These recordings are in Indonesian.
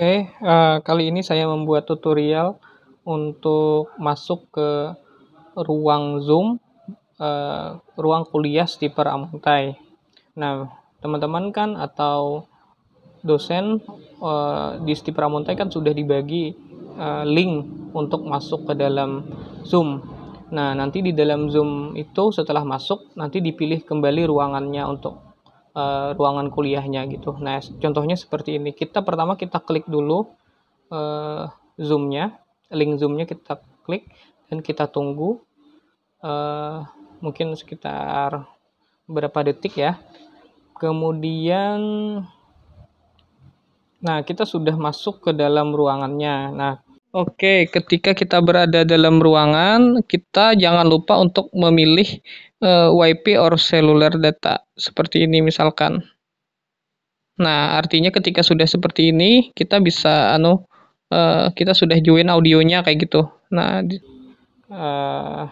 Oke, uh, kali ini saya membuat tutorial untuk masuk ke ruang Zoom, uh, ruang kuliah Stiper Amuntai. Nah, teman-teman kan atau dosen uh, di Stiper Amuntai kan sudah dibagi uh, link untuk masuk ke dalam Zoom. Nah, nanti di dalam Zoom itu setelah masuk, nanti dipilih kembali ruangannya untuk Eh, ruangan kuliahnya gitu. Nah, contohnya seperti ini. Kita pertama kita klik dulu uh, eh, zoom link zoomnya kita klik dan kita tunggu uh, mungkin sekitar berapa detik ya. Kemudian nah, kita sudah masuk ke dalam ruangannya. Nah, Oke, ketika kita berada dalam ruangan, kita jangan lupa untuk memilih uh, eh, WiP or cellular data seperti ini misalkan. Nah, artinya ketika sudah seperti ini kita bisa anu uh, kita sudah join audionya kayak gitu. Nah, di, uh,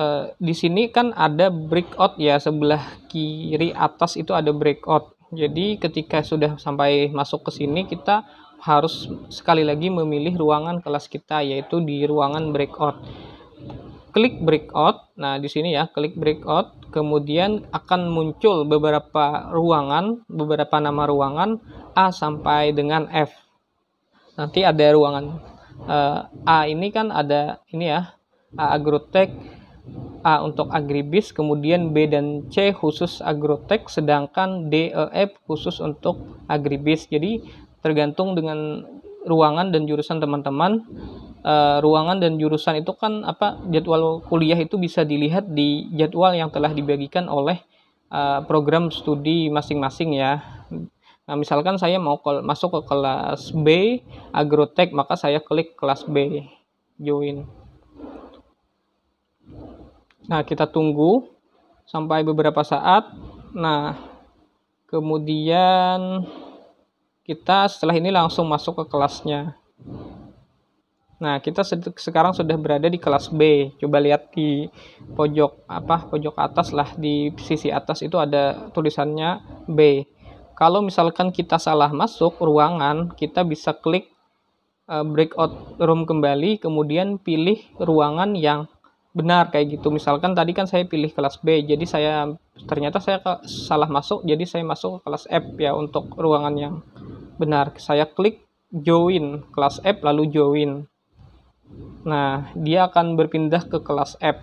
uh, di sini kan ada breakout ya sebelah kiri atas itu ada breakout. Jadi ketika sudah sampai masuk ke sini kita harus sekali lagi memilih ruangan kelas kita yaitu di ruangan breakout klik breakout. Nah, di sini ya, klik breakout, kemudian akan muncul beberapa ruangan, beberapa nama ruangan A sampai dengan F. Nanti ada ruangan uh, A ini kan ada ini ya, A agrotech, A untuk agribis, kemudian B dan C khusus agrotech, sedangkan D, E, F khusus untuk agribis. Jadi tergantung dengan ruangan dan jurusan teman-teman uh, ruangan dan jurusan itu kan apa jadwal kuliah itu bisa dilihat di jadwal yang telah dibagikan oleh uh, program studi masing-masing ya. Nah, misalkan saya mau ke, masuk ke kelas B agrotech maka saya klik kelas B join. Nah, kita tunggu sampai beberapa saat. Nah, kemudian kita setelah ini langsung masuk ke kelasnya. Nah, kita sekarang sudah berada di kelas B. Coba lihat di pojok apa? Pojok atas lah di sisi atas itu ada tulisannya B. Kalau misalkan kita salah masuk ruangan, kita bisa klik eh, breakout room kembali, kemudian pilih ruangan yang benar kayak gitu. Misalkan tadi kan saya pilih kelas B, jadi saya ternyata saya salah masuk, jadi saya masuk ke kelas F ya untuk ruangan yang benar. Saya klik join kelas F lalu join. Nah, dia akan berpindah ke kelas app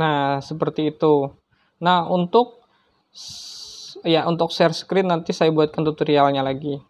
Nah, seperti itu. Nah, untuk ya untuk share screen nanti saya buatkan tutorialnya lagi.